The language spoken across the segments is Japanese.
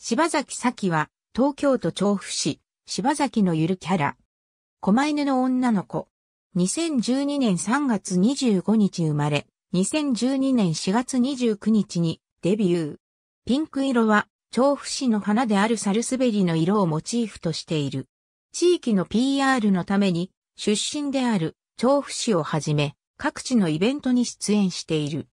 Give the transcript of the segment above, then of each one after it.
柴崎咲は、東京都調布市、柴崎のゆるキャラ。狛犬の女の子。2012年3月25日生まれ、2012年4月29日にデビュー。ピンク色は、調布市の花であるサルスベリの色をモチーフとしている。地域の PR のために、出身である調布市をはじめ、各地のイベントに出演している。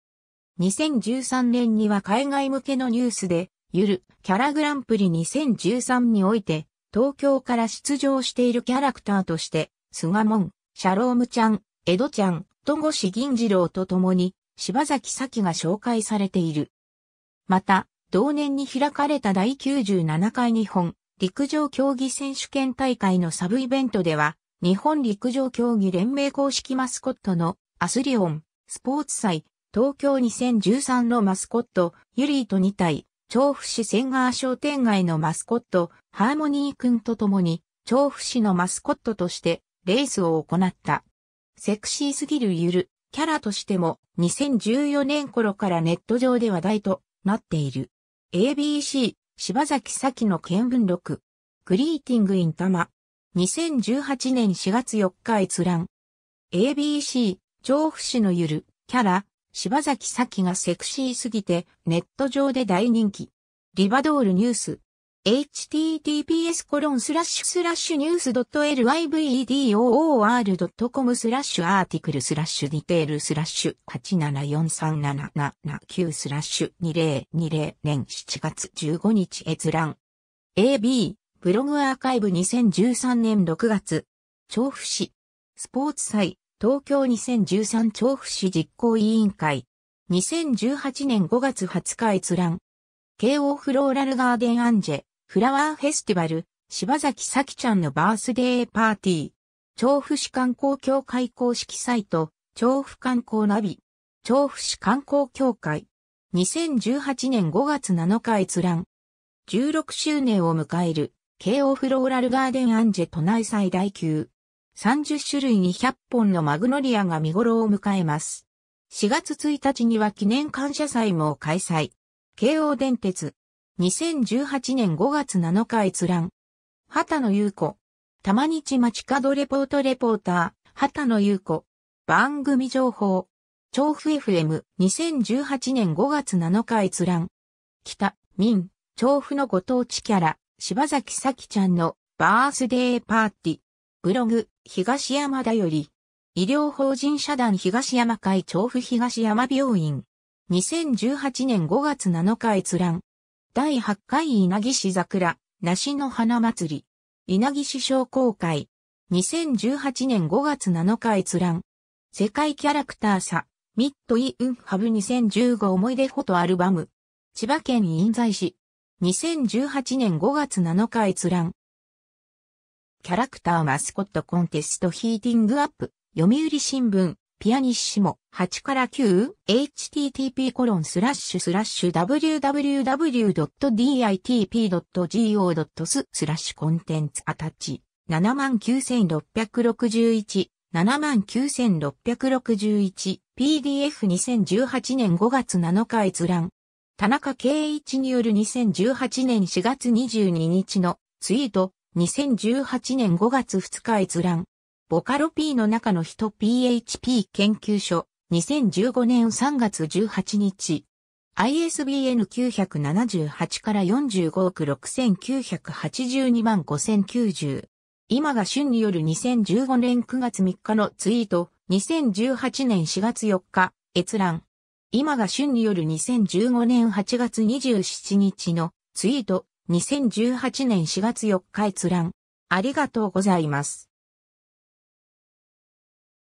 2013年には海外向けのニュースで、ゆるキャラグランプリ2013において、東京から出場しているキャラクターとして、菅門、シャロームちゃん、江戸ちゃん、戸越銀次郎と共に、柴崎咲が紹介されている。また、同年に開かれた第97回日本陸上競技選手権大会のサブイベントでは、日本陸上競技連盟公式マスコットのアスリオンスポーツ祭東京2013のマスコットユリーと2体、調布市千川商店街のマスコット、ハーモニー君と共に、調布市のマスコットとして、レースを行った。セクシーすぎるゆる、キャラとしても、2014年頃からネット上で話題となっている。ABC、柴崎咲の見聞録。グリーティングインタマ。2018年4月4日閲覧。ABC、調布市のゆる、キャラ、柴崎咲がセクシーすぎてネット上で大人気。リバドールニュース。https コロンスラッシュスラッシュニュース .livedoor.com スラッシュアーティクルスラッシュディテールスラッシュ8743779スラッシュ2020年7月15日閲覧。AB ブログアーカイブ2013年6月。調布市スポーツ祭東京2013調布市実行委員会。2018年5月20日閲覧。京王フローラルガーデンアンジェ、フラワーフェスティバル、柴崎咲ちゃんのバースデーパーティー。調布市観光協会公式サイト、調布観光ナビ。調布市観光協会。2018年5月7日閲覧。16周年を迎える、京王フローラルガーデンアンジェ都内最大級。30種類200本のマグノリアが見頃を迎えます。4月1日には記念感謝祭も開催。京王電鉄。2018年5月7日閲覧。畑野優子。玉日街角レポートレポーター、畑野優子。番組情報。調布 FM2018 年5月7日閲覧。北、民、調布のご当地キャラ、柴崎咲ちゃんのバースデーパーティー。ブログ、東山だより、医療法人社団東山会調布東山病院、2018年5月7日閲覧、第8回稲城市桜、梨の花祭り、稲城市商工会、2018年5月7日閲覧、世界キャラクターさ、ミッドイウンハブ2015思い出フォトアルバム、千葉県印西市、2018年5月7日閲覧、キャラクターマスコットコンテストヒーティングアップ、読売新聞、ピアニッシモ、8から9、http コロンスラッシュスラッシュ www.ditp.go. スラッシュコンテンツアタッチ、79661、79661、PDF2018 年5月7日閲覧。田中圭一による2018年4月22日のツイート、2018年5月2日閲覧。ボカロ P の中の人 PHP 研究所、2015年3月18日。ISBN 978から45億6982万5090。今が旬による2015年9月3日のツイート、2018年4月4日、閲覧。今が旬による2015年8月27日のツイート、2018年4月4日閲覧。ありがとうございます。